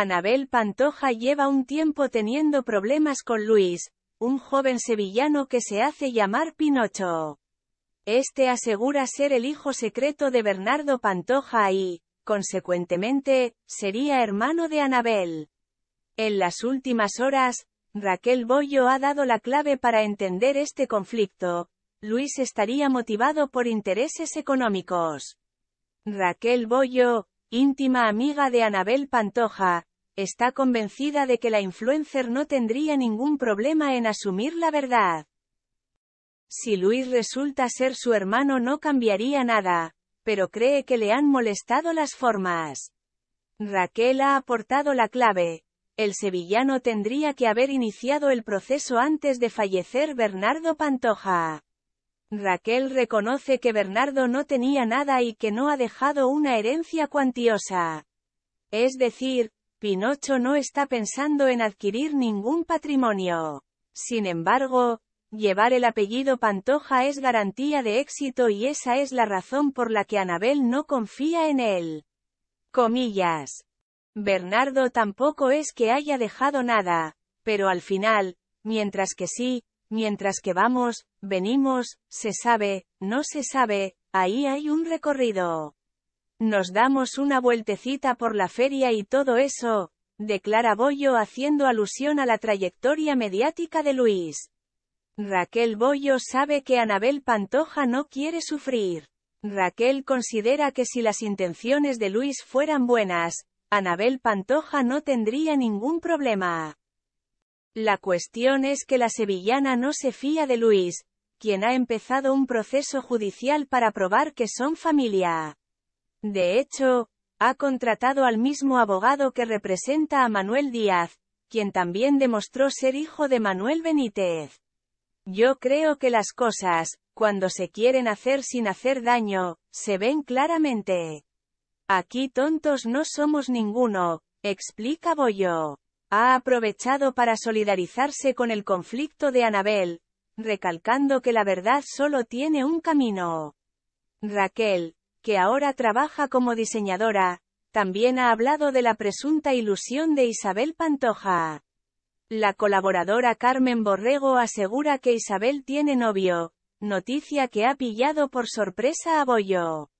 Anabel Pantoja lleva un tiempo teniendo problemas con Luis, un joven sevillano que se hace llamar Pinocho. Este asegura ser el hijo secreto de Bernardo Pantoja y, consecuentemente, sería hermano de Anabel. En las últimas horas, Raquel Bollo ha dado la clave para entender este conflicto. Luis estaría motivado por intereses económicos. Raquel Bollo, íntima amiga de Anabel Pantoja, está convencida de que la influencer no tendría ningún problema en asumir la verdad. Si Luis resulta ser su hermano no cambiaría nada, pero cree que le han molestado las formas. Raquel ha aportado la clave. El sevillano tendría que haber iniciado el proceso antes de fallecer Bernardo Pantoja. Raquel reconoce que Bernardo no tenía nada y que no ha dejado una herencia cuantiosa. Es decir, Pinocho no está pensando en adquirir ningún patrimonio. Sin embargo, llevar el apellido Pantoja es garantía de éxito y esa es la razón por la que Anabel no confía en él. Comillas. Bernardo tampoco es que haya dejado nada, pero al final, mientras que sí, mientras que vamos, venimos, se sabe, no se sabe, ahí hay un recorrido. Nos damos una vueltecita por la feria y todo eso, declara Bollo haciendo alusión a la trayectoria mediática de Luis. Raquel Bollo sabe que Anabel Pantoja no quiere sufrir. Raquel considera que si las intenciones de Luis fueran buenas, Anabel Pantoja no tendría ningún problema. La cuestión es que la sevillana no se fía de Luis, quien ha empezado un proceso judicial para probar que son familia. De hecho, ha contratado al mismo abogado que representa a Manuel Díaz, quien también demostró ser hijo de Manuel Benítez. Yo creo que las cosas, cuando se quieren hacer sin hacer daño, se ven claramente. Aquí tontos no somos ninguno, explica Boyo. Ha aprovechado para solidarizarse con el conflicto de Anabel, recalcando que la verdad solo tiene un camino. Raquel, que ahora trabaja como diseñadora, también ha hablado de la presunta ilusión de Isabel Pantoja. La colaboradora Carmen Borrego asegura que Isabel tiene novio, noticia que ha pillado por sorpresa a Boyo.